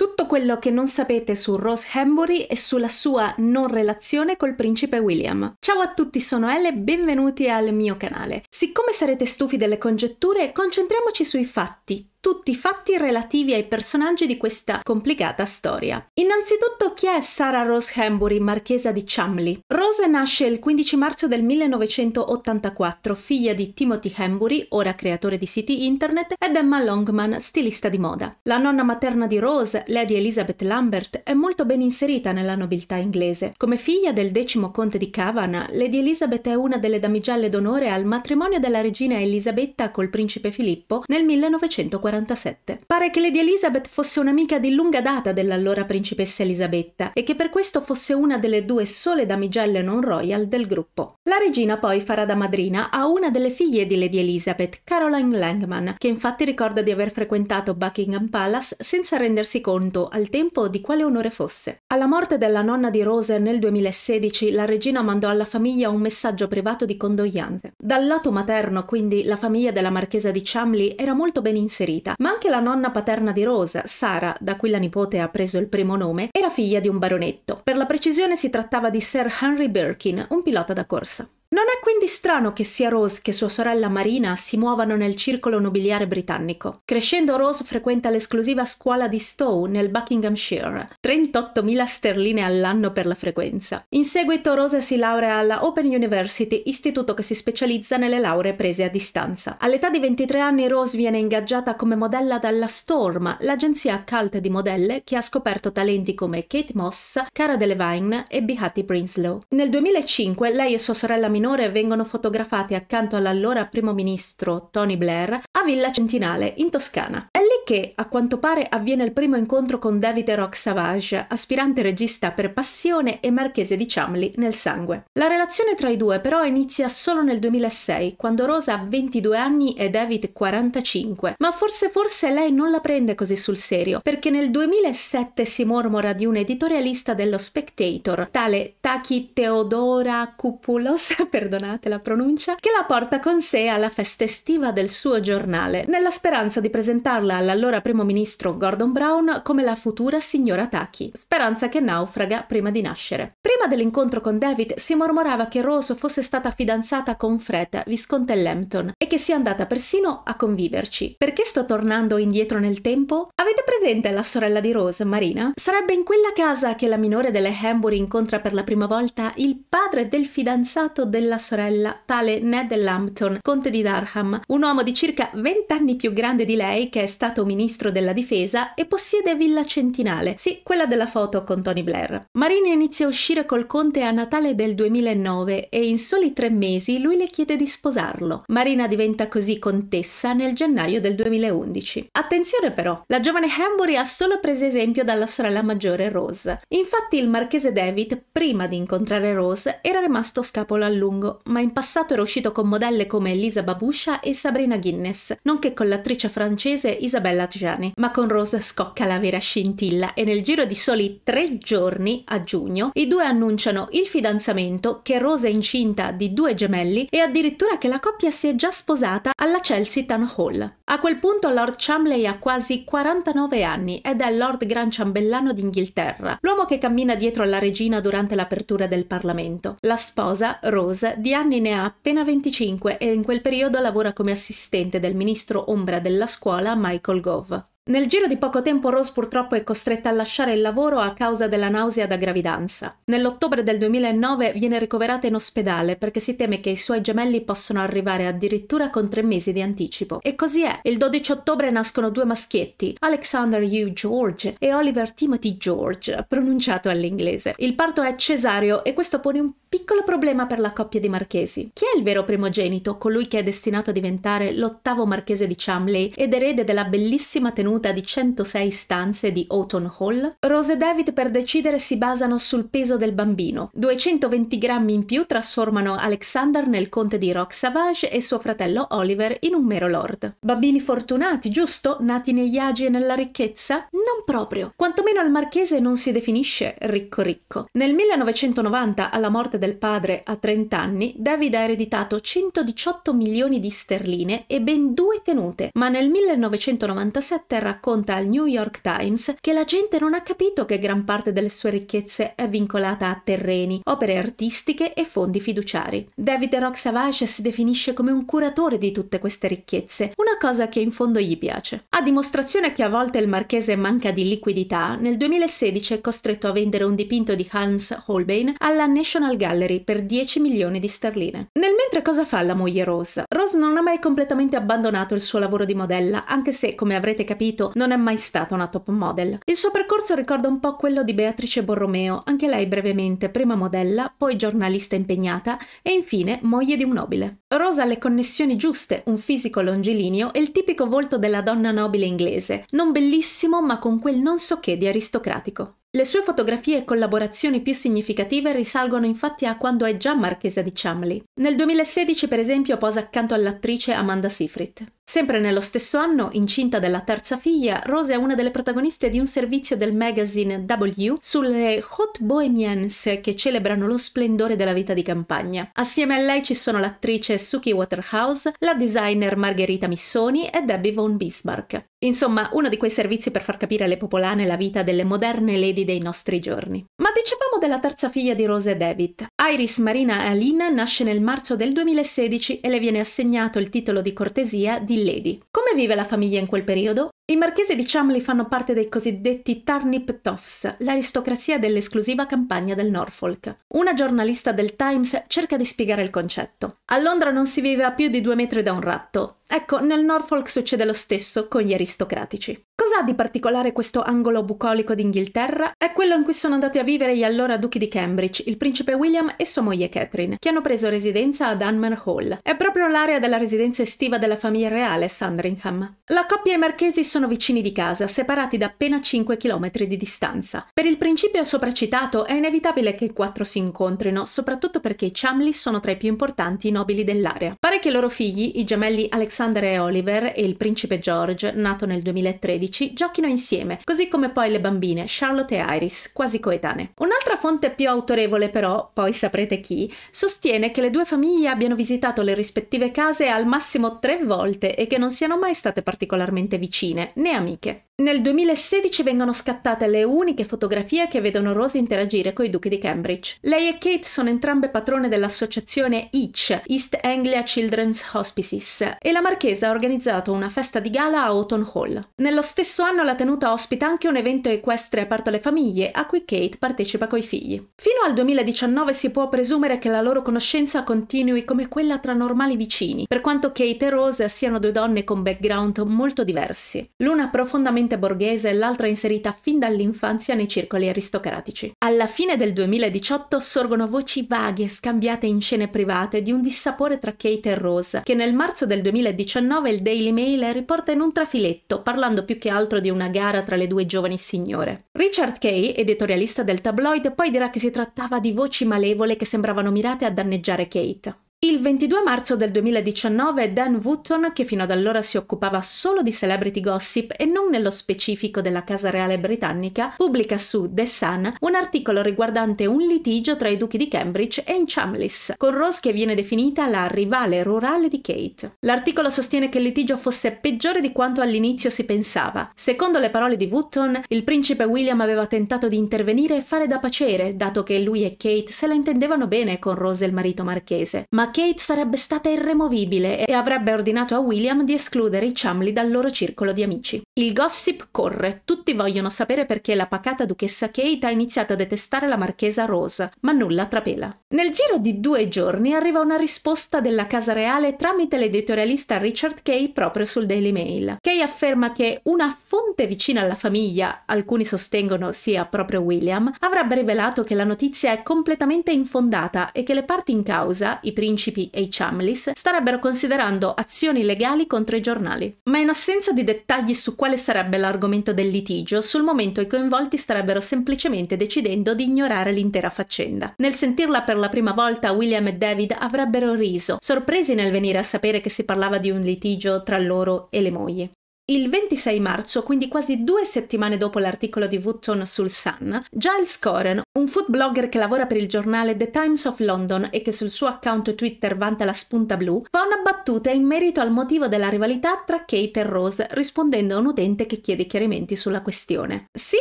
Tutto quello che non sapete su Rose Hembury e sulla sua non relazione col principe William. Ciao a tutti, sono Elle e benvenuti al mio canale. Siccome sarete stufi delle congetture, concentriamoci sui fatti, tutti i fatti relativi ai personaggi di questa complicata storia. Innanzitutto chi è Sarah Rose Hanbury, marchesa di Chamley? Rose nasce il 15 marzo del 1984, figlia di Timothy Hanbury, ora creatore di siti internet, ed Emma Longman, stilista di moda. La nonna materna di Rose, Lady Elizabeth Lambert, è molto ben inserita nella nobiltà inglese. Come figlia del decimo conte di Cavana, Lady Elizabeth è una delle damigelle d'onore al matrimonio della regina Elisabetta col principe Filippo nel 1940. 1947. Pare che Lady Elizabeth fosse un'amica di lunga data dell'allora principessa Elisabetta e che per questo fosse una delle due sole damigelle non royal del gruppo. La regina poi farà da madrina a una delle figlie di Lady Elizabeth, Caroline Langman, che infatti ricorda di aver frequentato Buckingham Palace senza rendersi conto al tempo di quale onore fosse. Alla morte della nonna di Rose nel 2016, la regina mandò alla famiglia un messaggio privato di condoglianze. Dal lato materno, quindi, la famiglia della marchesa di Chamley era molto ben inserita margherita, ma anche la nonna paterna di Rosa, Sara, da cui la nipote ha preso il primo nome, era figlia di un baronetto. Per la precisione si trattava di Sir Henry Birkin, un pilota da corsa. Non è quindi strano che sia Rose che sua sorella Marina si muovano nel circolo nobiliare britannico. Crescendo Rose frequenta l'esclusiva scuola di Stowe nel Buckinghamshire, 38.000 sterline all'anno per la frequenza. In seguito Rose si laurea alla Open University, istituto che si specializza nelle lauree prese a distanza. All'età di 23 anni Rose viene ingaggiata come modella dalla Storm, l'agenzia cult di modelle che ha scoperto talenti come Kate Moss, Cara Delevingne e Behati Prinslow. Nel 2005 lei e sua sorella minore vengono fotografati accanto all'allora primo ministro Tony Blair a Villa Centinale, in Toscana. È lì che, a quanto pare, avviene il primo incontro con David Rock Savage, aspirante regista per Passione e marchese di Chamley nel sangue. La relazione tra i due però inizia solo nel 2006, quando Rosa ha 22 anni e David 45, ma forse forse lei non la prende così sul serio, perché nel 2007 si mormora di un editorialista dello Spectator, tale Taki Teodora Kupulos, perdonate la pronuncia, che la porta con sé alla festa estiva del suo giornale, nella speranza di presentarla all'allora primo ministro Gordon Brown come la futura signora Taki, speranza che naufraga prima di nascere. Prima dell'incontro con David si mormorava che Rose fosse stata fidanzata con Fred, visconte Lambton, e che sia andata persino a conviverci. Perché sto tornando indietro nel tempo? Avete presente la sorella di Rose, Marina? Sarebbe in quella casa che la minore delle Hambury incontra per la prima volta il padre del fidanzato del della sorella tale Ned Lambton, conte di Durham, un uomo di circa 20 anni più grande di lei che è stato ministro della difesa e possiede Villa Centinale, sì, quella della foto con Tony Blair. Marina inizia a uscire col conte a Natale del 2009 e in soli tre mesi lui le chiede di sposarlo. Marina diventa così contessa nel gennaio del 2011. Attenzione però, la giovane Hanbury ha solo preso esempio dalla sorella maggiore Rose. Infatti il marchese David, prima di incontrare Rose, era rimasto scapolo a lui lungo, ma in passato era uscito con modelle come Elisa Babuscia e Sabrina Guinness, nonché con l'attrice francese Isabella Tjani. Ma con Rose scocca la vera scintilla e nel giro di soli tre giorni, a giugno, i due annunciano il fidanzamento, che Rose è incinta di due gemelli e addirittura che la coppia si è già sposata alla Chelsea Town Hall. A quel punto Lord Chamley ha quasi 49 anni ed è Lord Gran Ciambellano d'Inghilterra, l'uomo che cammina dietro alla regina durante l'apertura del Parlamento. La sposa, Rose, Charles di anni ne ha appena 25 e in quel periodo lavora come assistente del ministro ombra della scuola Michael Gove. Nel giro di poco tempo Rose purtroppo è costretta a lasciare il lavoro a causa della nausea da gravidanza. Nell'ottobre del 2009 viene ricoverata in ospedale perché si teme che i suoi gemelli possano arrivare addirittura con tre mesi di anticipo. E così è. Il 12 ottobre nascono due maschietti, Alexander Hugh George e Oliver Timothy George, pronunciato all'inglese. Il parto è cesareo e questo pone un Piccolo problema per la coppia di marchesi. Chi è il vero primogenito, colui che è destinato a diventare l'ottavo marchese di Chamley ed erede della bellissima tenuta di 106 stanze di Houghton Hall? Rose e David per decidere si basano sul peso del bambino. 220 grammi in più trasformano Alexander nel conte di Rock Savage e suo fratello Oliver in un mero lord. Bambini fortunati, giusto? Nati negli agi e nella ricchezza? Non proprio. Quantomeno il marchese non si definisce ricco ricco. Nel 1990, alla morte morte del padre a 30 anni, David ha ereditato 118 milioni di sterline e ben due tenute, ma nel 1997 racconta al New York Times che la gente non ha capito che gran parte delle sue ricchezze è vincolata a terreni, opere artistiche e fondi fiduciari. David Rock Savage si definisce come un curatore di tutte queste ricchezze, una cosa che in fondo gli piace. A dimostrazione che a volte il marchese manca di liquidità, nel 2016 è costretto a vendere un dipinto di Hans Holbein alla National Gallery Gallery per 10 milioni di sterline. Nel mentre cosa fa la moglie Rose? Rose non ha mai completamente abbandonato il suo lavoro di modella, anche se, come avrete capito, non è mai stata una top model. Il suo percorso ricorda un po' quello di Beatrice Borromeo, anche lei brevemente prima modella, poi giornalista impegnata e infine moglie di un nobile. Rose ha le connessioni giuste, un fisico longilineo e il tipico volto della donna nobile inglese, non bellissimo ma con quel non so che di aristocratico. Le sue fotografie e collaborazioni più significative risalgono infatti a quando è già marchesa di Chamley. Nel 2016, per esempio, posa accanto all'attrice Amanda Seyfried. Sempre nello stesso anno, incinta della terza figlia, Rose è una delle protagoniste di un servizio del magazine W sulle Hot Bohemians che celebrano lo splendore della vita di campagna. Assieme a lei ci sono l'attrice Suki Waterhouse, la designer Margherita Missoni e Debbie von Bismarck. Insomma, uno di quei servizi per far capire alle popolane la vita delle moderne lady dei nostri giorni. Ma dicevamo della terza figlia di Rose e David. Iris Marina Aline nasce nel marzo del 2016 e le viene assegnato il titolo di cortesia di Milady. Come vive la famiglia in quel periodo? I marchesi di Chamley fanno parte dei cosiddetti Turnip Toffs, l'aristocrazia dell'esclusiva campagna del Norfolk. Una giornalista del Times cerca di spiegare il concetto. A Londra non si vive a più di due metri da un ratto. Ecco, nel Norfolk succede lo stesso con gli aristocratici. Cos'ha di particolare questo angolo bucolico d'Inghilterra? È quello in cui sono andati a vivere gli allora duchi di Cambridge, il principe William e sua moglie Catherine, che hanno preso residenza ad Dunmer Hall. È proprio l'area della residenza estiva della famiglia reale, Sandringham. La coppia e i marchesi sono sono vicini di casa, separati da appena 5 km di distanza. Per il principio sopracitato è inevitabile che i quattro si incontrino, soprattutto perché i Chamley sono tra i più importanti nobili dell'area. Pare che i loro figli, i gemelli Alexander e Oliver e il principe George, nato nel 2013, giochino insieme, così come poi le bambine Charlotte e Iris, quasi coetanee. Un'altra fonte più autorevole però, poi saprete chi, sostiene che le due famiglie abbiano visitato le rispettive case al massimo tre volte e che non siano mai state particolarmente vicine, amiche. Nel 2016 vengono scattate le uniche fotografie che vedono Rose interagire con i duchi di Cambridge. Lei e Kate sono entrambe patrone dell'associazione EACH, East Anglia Children's Hospices, e la marchesa ha organizzato una festa di gala a Houghton Hall. Nello stesso anno la tenuta ospita anche un evento equestre aperto alle famiglie, a cui Kate partecipa coi figli. Fino al 2019 si può presumere che la loro conoscenza continui come quella tra normali vicini, per quanto Kate e Rose siano due donne con background molto diversi. L'una profondamente tipicamente borghese e l'altra inserita fin dall'infanzia nei circoli aristocratici. Alla fine del 2018 sorgono voci vaghe scambiate in scene private di un dissapore tra Kate e Rose, che nel marzo del 2019 il Daily Mail riporta in un trafiletto, parlando più che altro di una gara tra le due giovani signore. Richard Kay, editorialista del tabloid, poi dirà che si trattava di voci malevole che sembravano mirate a danneggiare Kate. Il 22 marzo del 2019 Dan Wootton, che fino ad allora si occupava solo di celebrity gossip e non nello specifico della casa reale britannica, pubblica su The Sun un articolo riguardante un litigio tra i duchi di Cambridge e in Chamlis, con Rose che viene definita la rivale rurale di Kate. L'articolo sostiene che il litigio fosse peggiore di quanto all'inizio si pensava. Secondo le parole di Wootton, il principe William aveva tentato di intervenire e fare da pacere, dato che lui e Kate se la intendevano bene con Rose e il marito marchese, ma Kate sarebbe stata irremovibile e avrebbe ordinato a William di escludere i Chamley dal loro circolo di amici. Il gossip corre, tutti vogliono sapere perché la pacata duchessa Kate ha iniziato a detestare la marchesa Rose, ma nulla trapela. Nel giro di due giorni arriva una risposta della Casa Reale tramite l'editorialista Richard Kay proprio sul Daily Mail. Kay afferma che una fonte vicina alla famiglia, alcuni sostengono sia proprio William, avrebbe rivelato che la notizia è completamente infondata e che le parti in causa, i principi Principi e i Chamlis starebbero considerando azioni legali contro i giornali. Ma in assenza di dettagli su quale sarebbe l'argomento del litigio, sul momento i coinvolti starebbero semplicemente decidendo di ignorare l'intera faccenda. Nel sentirla per la prima volta, William e David avrebbero riso, sorpresi nel venire a sapere che si parlava di un litigio tra loro e le mogli. Il 26 marzo, quindi quasi due settimane dopo l'articolo di Wootton sul Sun, Giles Coren, un food blogger che lavora per il giornale The Times of London e che sul suo account Twitter vanta la spunta blu, fa una battuta in merito al motivo della rivalità tra Kate e Rose, rispondendo a un utente che chiede chiarimenti sulla questione. Sì,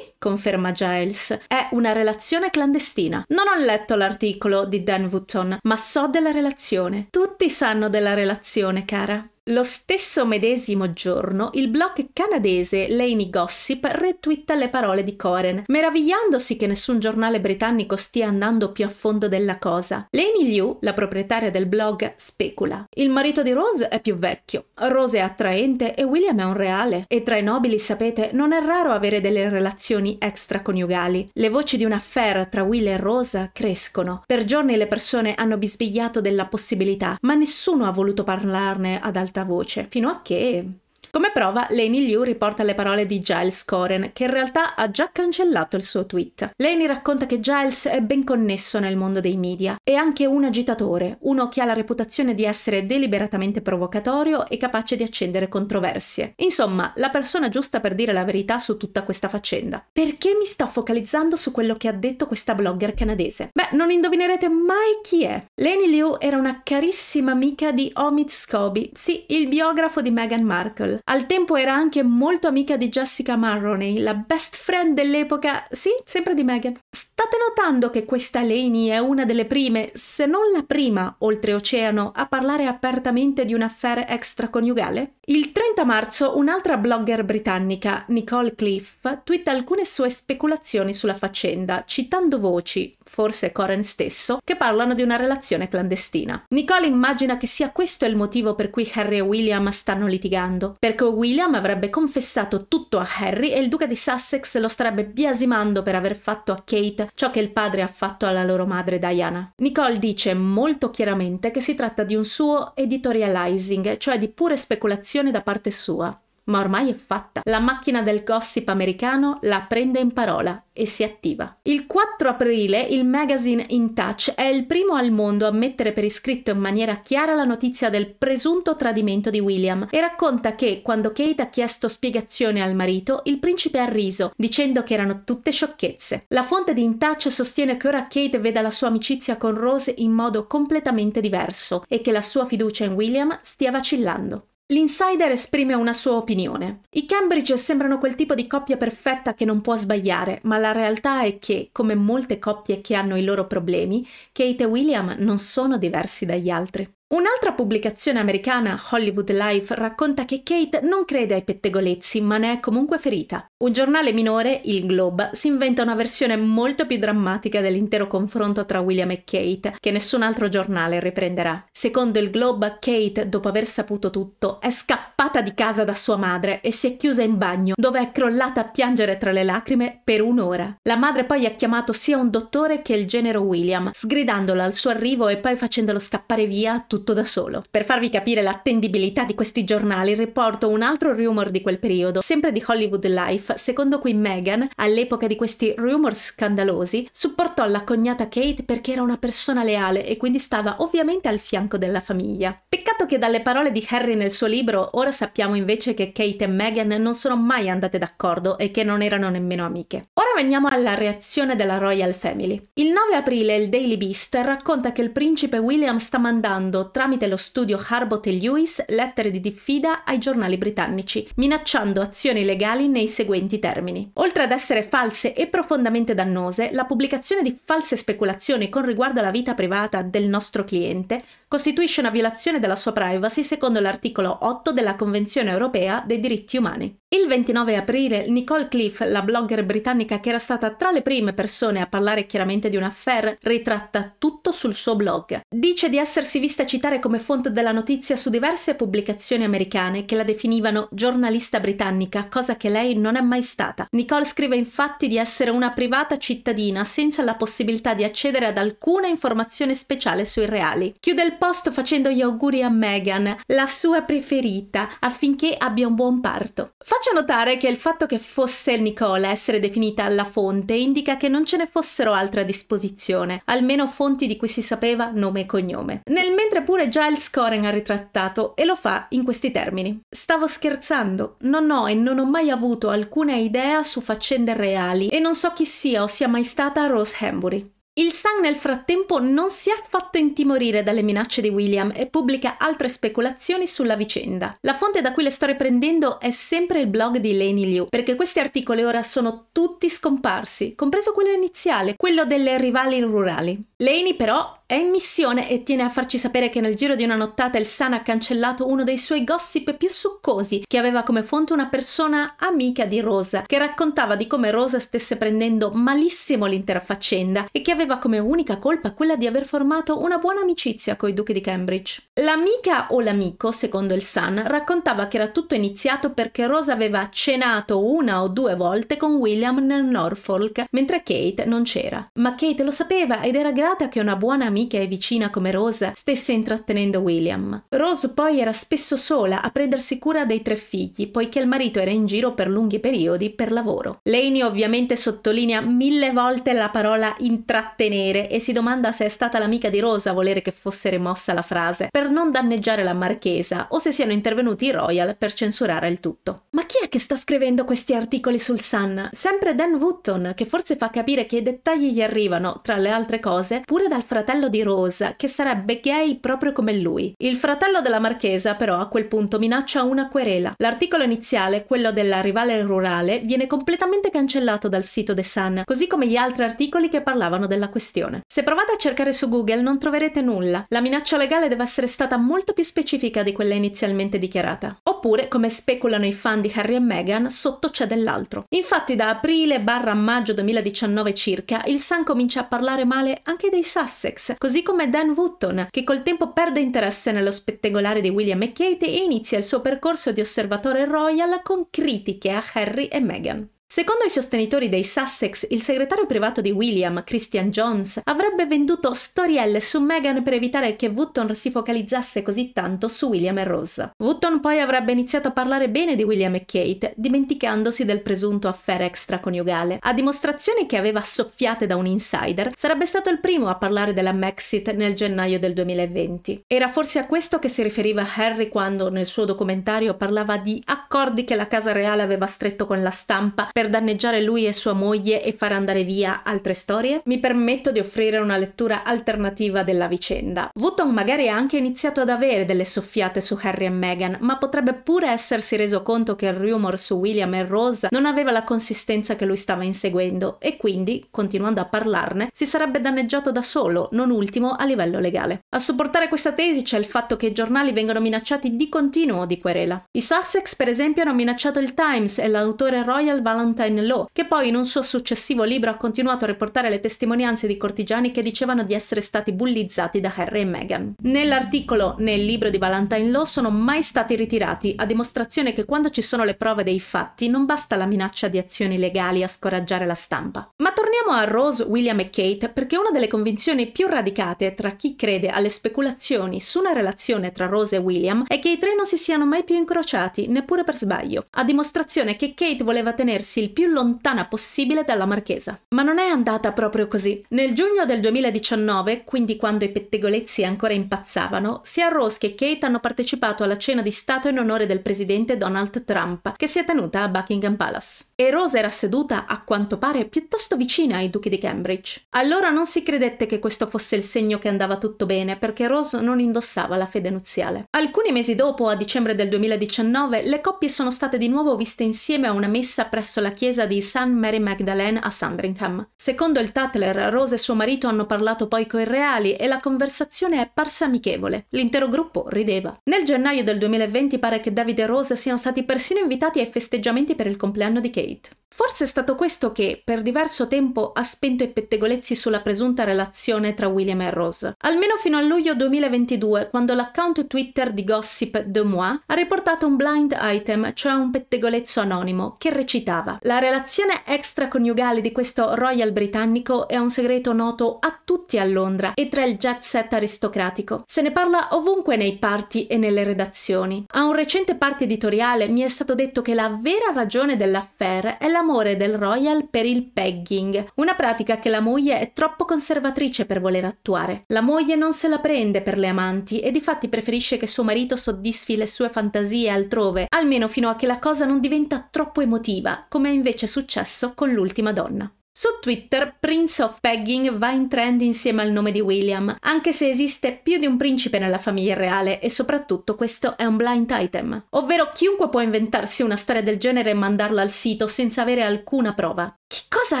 conferma Giles, è una relazione clandestina. Non ho letto l'articolo di Dan Wootton, ma so della relazione. Tutti sanno della relazione, cara. Lo stesso medesimo giorno, il blog canadese Laney Gossip retweetta le parole di Coren, meravigliandosi che nessun giornale britannico stia andando più a fondo della cosa. Laney Liu, la proprietaria del blog, specula. Il marito di Rose è più vecchio, Rose è attraente e William è un reale. E tra i nobili, sapete, non è raro avere delle relazioni extraconiugali. Le voci di un affair tra Will e Rose crescono. Per giorni le persone hanno bisbigliato della possibilità, ma nessuno ha voluto parlarne ad altri alta voce, fino a che come prova, Lainey Liu riporta le parole di Giles Coren, che in realtà ha già cancellato il suo tweet. Lainey racconta che Giles è ben connesso nel mondo dei media, è anche un agitatore, uno che ha la reputazione di essere deliberatamente provocatorio e capace di accendere controversie. Insomma, la persona giusta per dire la verità su tutta questa faccenda. Perché mi sto focalizzando su quello che ha detto questa blogger canadese? Beh, non indovinerete mai chi è. Lainey Liu era una carissima amica di Omid Scobie, sì, il biografo di Meghan Markle. Al tempo era anche molto amica di Jessica Maroney, la best friend dell'epoca, sì, sempre di Meghan. State notando che questa Leni è una delle prime, se non la prima, oltreoceano, a parlare apertamente di un affare extraconiugale? Il 30 marzo un'altra blogger britannica, Nicole Cliff, twitta alcune sue speculazioni sulla faccenda, citando voci, forse Coren stesso, che parlano di una relazione clandestina. Nicole immagina che sia questo il motivo per cui Harry e William stanno litigando, perché William avrebbe confessato tutto a Harry e il duca di Sussex lo starebbe biasimando per aver fatto a Kate ciò che il padre ha fatto alla loro madre Diana. Nicole dice molto chiaramente che si tratta di un suo editorializing, cioè di pure speculazione da parte sua. Ma ormai è fatta. La macchina del gossip americano la prende in parola e si attiva. Il 4 aprile il magazine In Touch è il primo al mondo a mettere per iscritto in maniera chiara la notizia del presunto tradimento di William e racconta che quando Kate ha chiesto spiegazione al marito, il principe ha riso, dicendo che erano tutte sciocchezze. La fonte di In Touch sostiene che ora Kate veda la sua amicizia con Rose in modo completamente diverso e che la sua fiducia in William stia vacillando. L'insider esprime una sua opinione. I Cambridge sembrano quel tipo di coppia perfetta che non può sbagliare, ma la realtà è che, come molte coppie che hanno i loro problemi, Kate e William non sono diversi dagli altri. Un'altra pubblicazione americana, Hollywood Life, racconta che Kate non crede ai pettegolezzi, ma ne è comunque ferita. Un giornale minore, il Globe, si inventa una versione molto più drammatica dell'intero confronto tra William e Kate, che nessun altro giornale riprenderà. Secondo il Globe, Kate, dopo aver saputo tutto, è scappata di casa da sua madre e si è chiusa in bagno, dove è crollata a piangere tra le lacrime per un'ora. La madre poi ha chiamato sia un dottore che il genero William, sgridandolo al suo arrivo e poi facendolo scappare via tutto tutto da solo. Per farvi capire l'attendibilità di questi giornali riporto un altro rumor di quel periodo, sempre di Hollywood Life, secondo cui Meghan, all'epoca di questi rumor scandalosi, supportò la cognata Kate perché era una persona leale e quindi stava ovviamente al fianco della famiglia. Peccato che dalle parole di Harry nel suo libro ora sappiamo invece che Kate e Meghan non sono mai andate d'accordo e che non erano nemmeno amiche. Ora veniamo alla reazione della Royal Family. Il 9 aprile il Daily Beast racconta che il principe William sta mandando tramite lo studio Harbot e Lewis lettere di diffida ai giornali britannici, minacciando azioni legali nei seguenti termini. Oltre ad essere false e profondamente dannose, la pubblicazione di false speculazioni con riguardo alla vita privata del nostro cliente costituisce una violazione della sua privacy secondo l'articolo 8 della Convenzione europea dei diritti umani. Il 29 aprile Nicole Cliff, la blogger britannica che era stata tra le prime persone a parlare chiaramente di un affair, ritratta tutto sul suo blog. Dice di essersi vista citare come fonte della notizia su diverse pubblicazioni americane che la definivano giornalista britannica, cosa che lei non è mai stata. Nicole scrive infatti di essere una privata cittadina senza la possibilità di accedere ad alcuna informazione speciale sui reali. Chiude il post facendo gli auguri a Meghan, la sua preferita, affinché abbia un buon parto. Faccio notare che il fatto che fosse Nicole a essere definita la fonte indica che non ce ne fossero altre a disposizione, almeno fonti di cui si sapeva nome e cognome. Nel mentre pure il Coren ha ritrattato e lo fa in questi termini. Stavo scherzando, non ho e non ho mai avuto alcuna idea su faccende reali e non so chi sia o sia mai stata Rose Hambury. Il Sang nel frattempo non si è affatto intimorire dalle minacce di William e pubblica altre speculazioni sulla vicenda. La fonte da cui le sto riprendendo è sempre il blog di Laney Liu, perché questi articoli ora sono tutti scomparsi, compreso quello iniziale, quello delle rivali rurali. Laney però è in missione e tiene a farci sapere che nel giro di una nottata il San ha cancellato uno dei suoi gossip più succosi, che aveva come fonte una persona amica di Rosa, che raccontava di come Rosa stesse prendendo malissimo l'intera faccenda e che aveva come unica colpa quella di aver formato una buona amicizia coi duchi di Cambridge. L'amica o l'amico, secondo il Sun, raccontava che era tutto iniziato perché Rosa aveva cenato una o due volte con William nel Norfolk, mentre Kate non c'era. Ma Kate lo sapeva ed era grata che una buona amica amica e vicina come Rose stesse intrattenendo William. Rose poi era spesso sola a prendersi cura dei tre figli, poiché il marito era in giro per lunghi periodi per lavoro. Laney ovviamente sottolinea mille volte la parola intrattenere e si domanda se è stata l'amica di Rose a volere che fosse rimossa la frase, per non danneggiare la marchesa o se siano intervenuti i Royal per censurare il tutto. Ma chi è che sta scrivendo questi articoli sul Sun? Sempre Dan Wootton, che forse fa capire che i dettagli gli arrivano, tra le altre cose, pure dal fratello fratello di Rosa, che sarebbe gay proprio come lui. Il fratello della marchesa, però, a quel punto minaccia una querela. L'articolo iniziale, quello della rivale rurale, viene completamente cancellato dal sito The Sun, così come gli altri articoli che parlavano della questione. Se provate a cercare su Google non troverete nulla. La minaccia legale deve essere stata molto più specifica di quella inizialmente dichiarata. Oppure, come speculano i fan di Harry e Meghan, sotto c'è dell'altro. Infatti, da aprile barra maggio 2019 circa, il Sun comincia a parlare male anche dei Sussex, così come Dan Wootton, che col tempo perde interesse nello spettacolare di William e Kate e inizia il suo percorso di osservatore royal con critiche a Harry e Meghan. Secondo i sostenitori dei Sussex, il segretario privato di William, Christian Jones, avrebbe venduto storielle su Meghan per evitare che Wootton si focalizzasse così tanto su William e Rose. Wootton poi avrebbe iniziato a parlare bene di William e Kate, dimenticandosi del presunto affare extraconiugale. A dimostrazione che aveva soffiate da un insider, sarebbe stato il primo a parlare della Mexit nel gennaio del 2020. Era forse a questo che si riferiva Harry quando nel suo documentario parlava di accordi che la Casa Reale aveva stretto con la stampa per per danneggiare lui e sua moglie e far andare via altre storie? Mi permetto di offrire una lettura alternativa della vicenda. Wutong magari ha anche iniziato ad avere delle soffiate su Harry e Meghan, ma potrebbe pure essersi reso conto che il rumor su William e Rose non aveva la consistenza che lui stava inseguendo e quindi, continuando a parlarne, si sarebbe danneggiato da solo, non ultimo a livello legale. A supportare questa tesi c'è il fatto che i giornali vengono minacciati di continuo di querela. I Sussex, per esempio, hanno minacciato il Times e l'autore Royal Valentine Mountain Law, che poi in un suo successivo libro ha continuato a riportare le testimonianze di cortigiani che dicevano di essere stati bullizzati da Harry e Meghan. Nell'articolo Nel libro di Valentine Law sono mai stati ritirati, a dimostrazione che quando ci sono le prove dei fatti non basta la minaccia di azioni legali a scoraggiare la stampa. Ma torniamo a Rose, William e Kate perché una delle convinzioni più radicate tra chi crede alle speculazioni su una relazione tra Rose e William è che i tre non si siano mai più incrociati, neppure per sbaglio, a dimostrazione che Kate voleva tenersi il più lontana possibile dalla marchesa. Ma non è andata proprio così. Nel giugno del 2019, quindi quando i pettegolezzi ancora impazzavano, sia Rose che Kate hanno partecipato alla cena di Stato in onore del presidente Donald Trump, che si è tenuta a Buckingham Palace. E Rose era seduta, a quanto pare, piuttosto vicina ai duchi di Cambridge. Allora non si credette che questo fosse il segno che andava tutto bene, perché Rose non indossava la fede nuziale. Alcuni mesi dopo, a dicembre del 2019, le coppie sono state di nuovo viste insieme a una messa presso la chiesa di St. Mary Magdalene a Sandringham. Secondo il Tatler, Rose e suo marito hanno parlato poi coi reali e la conversazione è parsa amichevole. L'intero gruppo rideva. Nel gennaio del 2020 pare che David e Rose siano stati persino invitati ai festeggiamenti per il compleanno di Kate. Forse è stato questo che, per diverso tempo, ha spento i pettegolezzi sulla presunta relazione tra William e Rose. Almeno fino a luglio 2022, quando l'account Twitter di gossip De Moi ha riportato un blind item, cioè un pettegolezzo anonimo, che recitava Europa. La relazione extraconiugale di questo royal britannico è un segreto noto a tutti a Londra e tra il jet set aristocratico. Se ne parla ovunque nei party e nelle redazioni. A un recente party editoriale mi è stato detto che la vera ragione dell'affair è l'amore del royal per il pegging, una pratica che la moglie è troppo conservatrice per voler attuare. La moglie non se la prende per le amanti e di fatti preferisce che suo marito soddisfi le sue fantasie altrove, almeno fino a che la cosa non diventa troppo emotiva, come come è invece successo con l'ultima donna. Su Twitter Prince of Pegging va in trend insieme al nome di William, anche se esiste più di un principe nella famiglia reale e soprattutto questo è un blind item, ovvero chiunque può inventarsi una storia del genere e mandarla al sito senza avere alcuna prova. Che cosa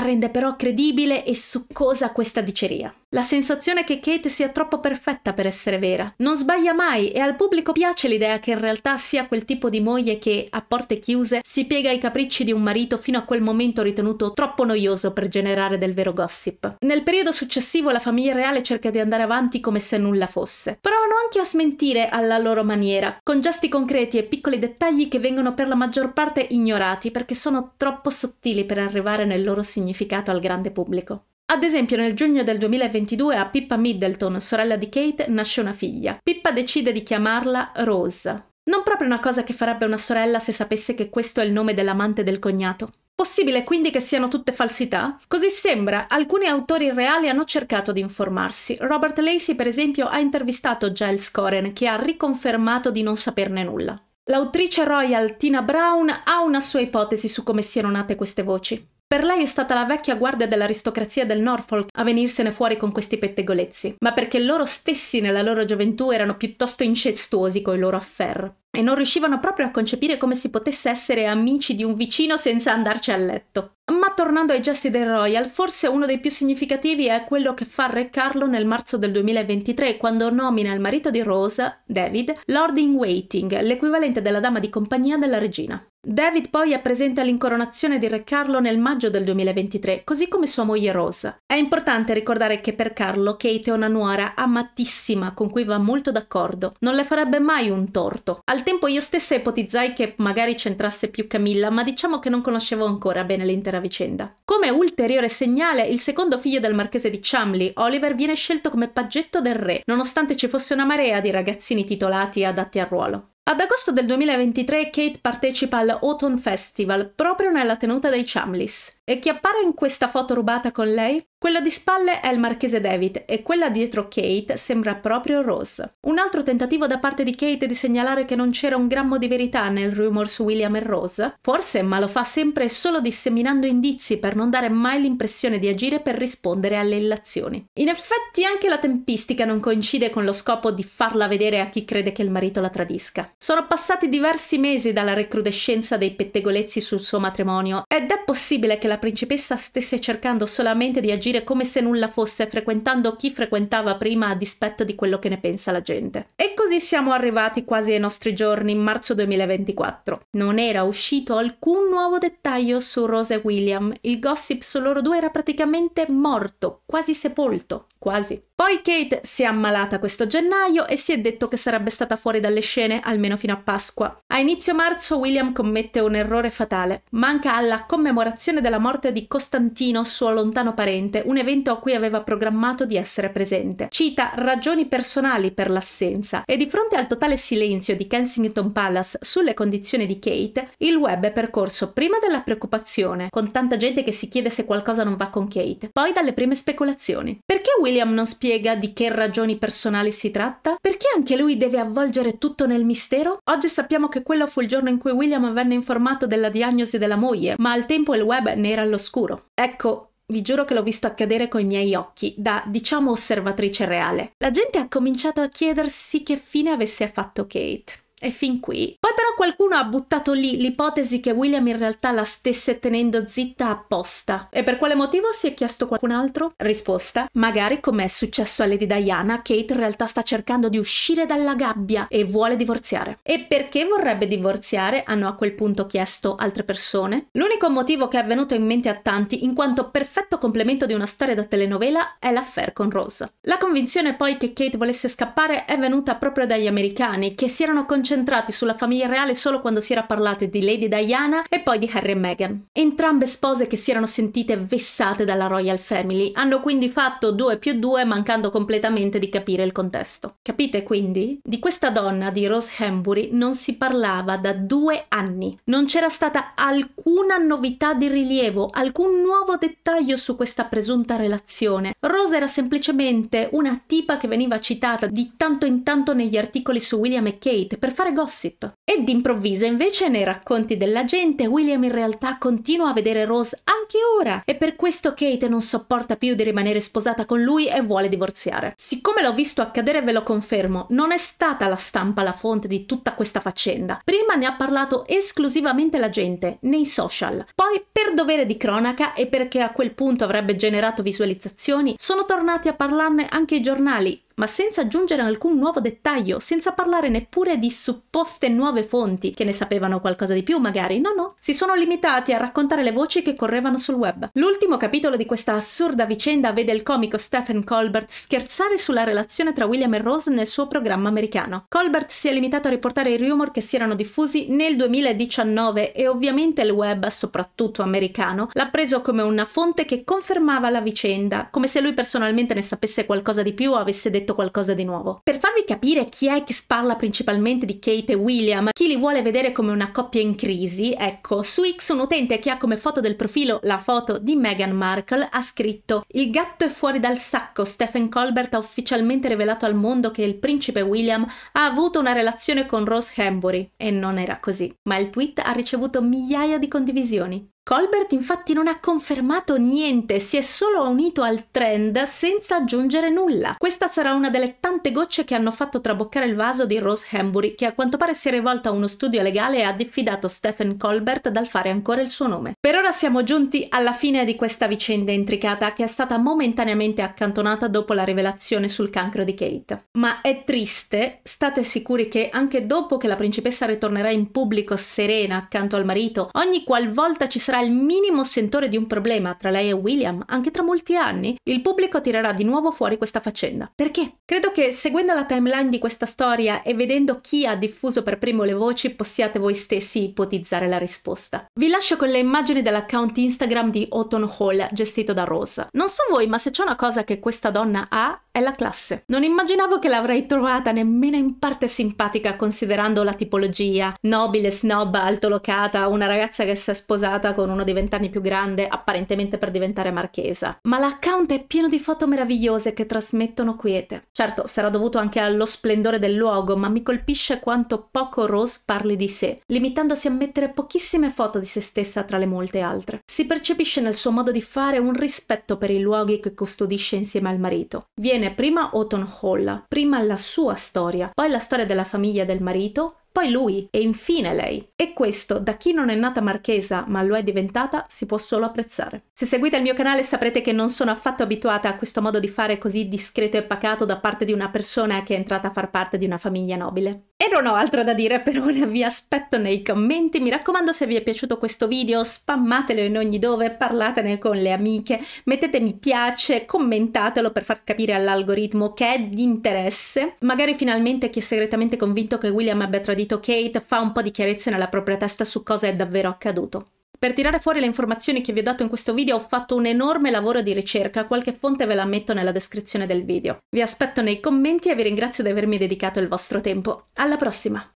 rende però credibile e succosa questa diceria? La sensazione che Kate sia troppo perfetta per essere vera. Non sbaglia mai e al pubblico piace l'idea che in realtà sia quel tipo di moglie che, a porte chiuse, si piega ai capricci di un marito fino a quel momento ritenuto troppo noioso per generare del vero gossip. Nel periodo successivo la famiglia reale cerca di andare avanti come se nulla fosse. Provano anche a smentire alla loro maniera, con gesti concreti e piccoli dettagli che vengono per la maggior parte ignorati perché sono troppo sottili per arrivare nel il loro significato al grande pubblico. Ad esempio, nel giugno del 2022 a Pippa Middleton, sorella di Kate, nasce una figlia. Pippa decide di chiamarla Rose. Non proprio una cosa che farebbe una sorella se sapesse che questo è il nome dell'amante del cognato. Possibile quindi che siano tutte falsità? Così sembra, alcuni autori reali hanno cercato di informarsi. Robert Lacey, per esempio, ha intervistato Giles Coren, che ha riconfermato di non saperne nulla. L'autrice royal Tina Brown ha una sua ipotesi su come siano nate queste voci. Per lei è stata la vecchia guardia dell'aristocrazia del Norfolk a venirsene fuori con questi pettegolezzi, ma perché loro stessi nella loro gioventù erano piuttosto incestuosi coi loro affair e non riuscivano proprio a concepire come si potesse essere amici di un vicino senza andarci a letto. Ma tornando ai gesti del Royal, forse uno dei più significativi è quello che fa Re Carlo nel marzo del 2023 quando nomina il marito di Rose, David, Lord in Waiting, l'equivalente della dama di compagnia della regina. David poi è presente all'incoronazione di Re Carlo nel maggio del 2023, così come sua moglie Rose. È importante ricordare che per Carlo Kate è una nuora amatissima con cui va molto d'accordo, non le farebbe mai un torto. Al al tempo io stessa ipotizzai che magari c'entrasse più Camilla, ma diciamo che non conoscevo ancora bene l'intera vicenda. Come ulteriore segnale, il secondo figlio del marchese di Chamley, Oliver, viene scelto come paggetto del re, nonostante ci fosse una marea di ragazzini titolati adatti al ruolo. Ad agosto del 2023 Kate partecipa all'Autumn Festival proprio nella tenuta dei Chamlis. E chi appare in questa foto rubata con lei? Quella di spalle è il marchese David e quella dietro Kate sembra proprio Rose. Un altro tentativo da parte di Kate di segnalare che non c'era un grammo di verità nel rumor su William e Rose? Forse, ma lo fa sempre solo disseminando indizi per non dare mai l'impressione di agire per rispondere alle illazioni. In effetti anche la tempistica non coincide con lo scopo di farla vedere a chi crede che il marito la tradisca. Sono passati diversi mesi dalla recrudescenza dei pettegolezzi sul suo matrimonio ed è possibile che la principessa stesse cercando solamente di agire come se nulla fosse, frequentando chi frequentava prima a dispetto di quello che ne pensa la gente. E così siamo arrivati quasi ai nostri giorni, in marzo 2024. Non era uscito alcun nuovo dettaglio su Rose e William, il gossip su loro due era praticamente morto, quasi sepolto, quasi. Poi Kate si è ammalata questo gennaio e si è detto che sarebbe stata fuori dalle scene almeno fino a Pasqua. A inizio marzo William commette un errore fatale. Manca alla commemorazione della morte di Costantino, suo lontano parente, un evento a cui aveva programmato di essere presente. Cita ragioni personali per l'assenza e di fronte al totale silenzio di Kensington Palace sulle condizioni di Kate, il web è percorso prima dalla preoccupazione, con tanta gente che si chiede se qualcosa non va con Kate, poi dalle prime speculazioni. Perché William non spiega spiega di che ragioni personali si tratta? Perché anche lui deve avvolgere tutto nel mistero? Oggi sappiamo che quello fu il giorno in cui William venne informato della diagnosi della moglie, ma al tempo il web ne era all'oscuro. Ecco, vi giuro che l'ho visto accadere coi miei occhi, da diciamo osservatrice reale. La gente ha cominciato a chiedersi che fine avesse fatto Kate. E fin qui però qualcuno ha buttato lì l'ipotesi che William in realtà la stesse tenendo zitta apposta. E per quale motivo si è chiesto qualcun altro? Risposta: magari come è successo a Lady Diana, Kate in realtà sta cercando di uscire dalla gabbia e vuole divorziare. E perché vorrebbe divorziare? Hanno a quel punto chiesto altre persone. L'unico motivo che è venuto in mente a tanti, in quanto perfetto complemento di una storia da telenovela, è l'affair con Rose. La convinzione poi che Kate volesse scappare è venuta proprio dagli americani, che si erano concentrati sulla famiglia reale solo quando si era parlato di Lady Diana e poi di Harry e Meghan. Entrambe spose che si erano sentite vessate dalla Royal Family, hanno quindi fatto 2 più 2 mancando completamente di capire il contesto. Capite quindi? Di questa donna, di Rose Hembury, non si parlava da due anni. Non c'era stata alcuna novità di rilievo, alcun nuovo dettaglio su questa presunta relazione. Rose era semplicemente una tipa che veniva citata di tanto in tanto negli articoli su William e Kate per fare gossip. E d'improvviso invece nei racconti della gente William in realtà continua a vedere Rose anche ora e per questo Kate non sopporta più di rimanere sposata con lui e vuole divorziare. Siccome l'ho visto accadere ve lo confermo, non è stata la stampa la fonte di tutta questa faccenda. Prima ne ha parlato esclusivamente la gente, nei social. Poi per dovere di cronaca e perché a quel punto avrebbe generato visualizzazioni, sono tornati a parlarne anche i giornali, ma senza aggiungere alcun nuovo dettaglio, senza parlare neppure di supposte nuove fonti che ne sapevano qualcosa di più magari, no no, si sono limitati a raccontare le voci che correvano sul web. L'ultimo capitolo di questa assurda vicenda vede il comico Stephen Colbert scherzare sulla relazione tra William e Rose nel suo programma americano. Colbert si è limitato a riportare i rumor che si erano diffusi nel 2019 e ovviamente il web, soprattutto americano, l'ha preso come una fonte che confermava la vicenda, come se lui personalmente ne sapesse qualcosa di più o avesse detto detto qualcosa di nuovo. Per farvi capire chi è che parla principalmente di Kate e William, chi li vuole vedere come una coppia in crisi, ecco, su X un utente che ha come foto del profilo la foto di Meghan Markle ha scritto Il gatto è fuori dal sacco, Stephen Colbert ha ufficialmente rivelato al mondo che il principe William ha avuto una relazione con Rose Hambury. E non era così, ma il tweet ha ricevuto migliaia di condivisioni. Colbert infatti non ha confermato niente, si è solo unito al trend senza aggiungere nulla. Questa sarà una delle tante gocce che hanno fatto traboccare il vaso di Rose Hambury, che a quanto pare si è rivolta a uno studio legale e ha diffidato Stephen Colbert dal fare ancora il suo nome. Per ora siamo giunti alla fine di questa vicenda intricata che è stata momentaneamente accantonata dopo la rivelazione sul cancro di Kate. Ma è triste, state sicuri che anche dopo che la principessa ritornerà in pubblico serena accanto al marito, ogni qualvolta ci sarà sarà il minimo sentore di un problema tra lei e William, anche tra molti anni, il pubblico tirerà di nuovo fuori questa faccenda. Perché? Credo che seguendo la timeline di questa storia e vedendo chi ha diffuso per primo le voci possiate voi stessi ipotizzare la risposta. Vi lascio con le immagini dell'account Instagram di Otton Hall gestito da Rose. Non so voi, ma se c'è una cosa che questa donna ha è la classe. Non immaginavo che l'avrei trovata nemmeno in parte simpatica considerando la tipologia, nobile, snob, altolocata, una ragazza che si è sposata con con uno dei vent'anni più grande, apparentemente per diventare marchesa. Ma l'account è pieno di foto meravigliose che trasmettono quiete. Certo, sarà dovuto anche allo splendore del luogo, ma mi colpisce quanto poco Rose parli di sé, limitandosi a mettere pochissime foto di se stessa tra le molte altre. Si percepisce nel suo modo di fare un rispetto per i luoghi che custodisce insieme al marito. Viene prima Oton Hall, prima la sua storia, poi la storia della famiglia del marito, poi lui e infine lei. E questo, da chi non è nata marchesa ma lo è diventata, si può solo apprezzare. Se seguite il mio canale saprete che non sono affatto abituata a questo modo di fare così discreto e pacato da parte di una persona che è entrata a far parte di una famiglia nobile. E non ho altro da dire per ora, vi aspetto nei commenti, mi raccomando se vi è piaciuto questo video spammatelo in ogni dove, parlatene con le amiche, mettete mi piace, commentatelo per far capire all'algoritmo che è di interesse. Magari finalmente chi è segretamente convinto che William abbia tradito Kate fa un po' di chiarezza nella propria testa su cosa è davvero accaduto. Per tirare fuori le informazioni che vi ho dato in questo video ho fatto un enorme lavoro di ricerca, qualche fonte ve la metto nella descrizione del video. Vi aspetto nei commenti e vi ringrazio di avermi dedicato il vostro tempo. Alla prossima!